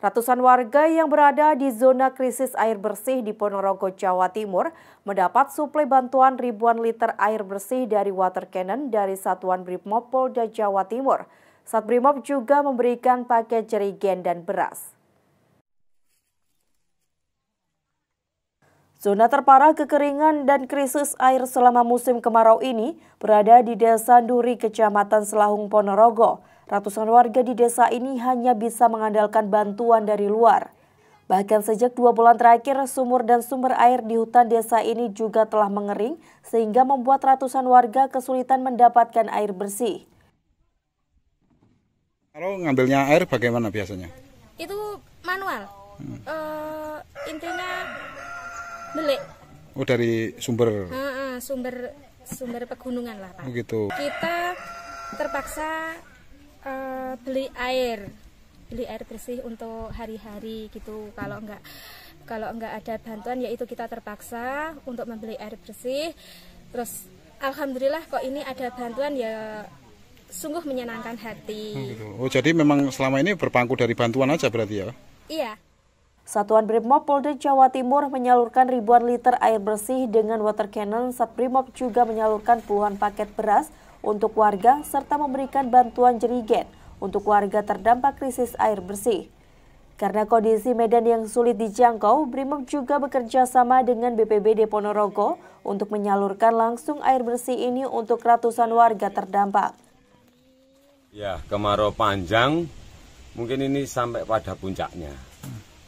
Ratusan warga yang berada di zona krisis air bersih di Ponorogo, Jawa Timur mendapat suplai bantuan ribuan liter air bersih dari water cannon dari Satuan Brimob Polda Jawa Timur. Sat Brimob juga memberikan paket jerigen dan beras. Zona terparah kekeringan dan krisis air selama musim kemarau ini berada di Desa Duri, Kecamatan Selahung, Ponorogo ratusan warga di desa ini hanya bisa mengandalkan bantuan dari luar. Bahkan sejak dua bulan terakhir, sumur dan sumber air di hutan desa ini juga telah mengering, sehingga membuat ratusan warga kesulitan mendapatkan air bersih. Kalau ngambilnya air bagaimana biasanya? Itu manual. Hmm. E, intinya beli. Oh dari sumber? Uh, sumber sumber pegunungan lah Pak. Begitu. Oh, Kita terpaksa uh, beli air beli air bersih untuk hari-hari gitu kalau enggak kalau enggak ada bantuan yaitu kita terpaksa untuk membeli air bersih terus alhamdulillah kok ini ada bantuan ya sungguh menyenangkan hati. Oh, gitu. oh, jadi memang selama ini berpangku dari bantuan aja berarti ya? Iya. Satuan Brimob Polda Jawa Timur menyalurkan ribuan liter air bersih dengan water cannon. Brimob juga menyalurkan puluhan paket beras untuk warga serta memberikan bantuan jerigen untuk warga terdampak krisis air bersih. Karena kondisi Medan yang sulit dijangkau, BRIMOB juga bekerja sama dengan BPBD Ponorogo untuk menyalurkan langsung air bersih ini untuk ratusan warga terdampak. Ya, kemarau panjang, mungkin ini sampai pada puncaknya.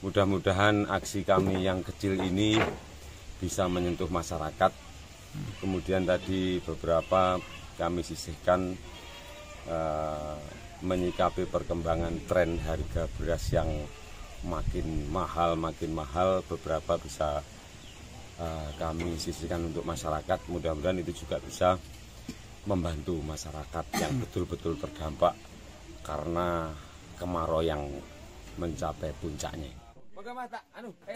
Mudah-mudahan aksi kami yang kecil ini bisa menyentuh masyarakat. Kemudian tadi beberapa kami sisihkan eh, menyikapi perkembangan tren harga beras yang makin mahal makin mahal beberapa bisa eh, kami sisihkan untuk masyarakat mudah-mudahan itu juga bisa membantu masyarakat yang betul-betul terdampak karena kemarau yang mencapai puncaknya.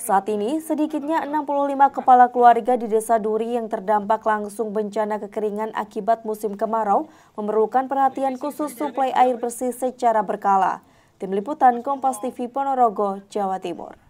Saat ini, sedikitnya 65 kepala keluarga di Desa Duri yang terdampak langsung bencana kekeringan akibat musim kemarau memerlukan perhatian khusus suplai air bersih secara berkala. Tim Liputan Kompas TV Ponorogo, Jawa Timur.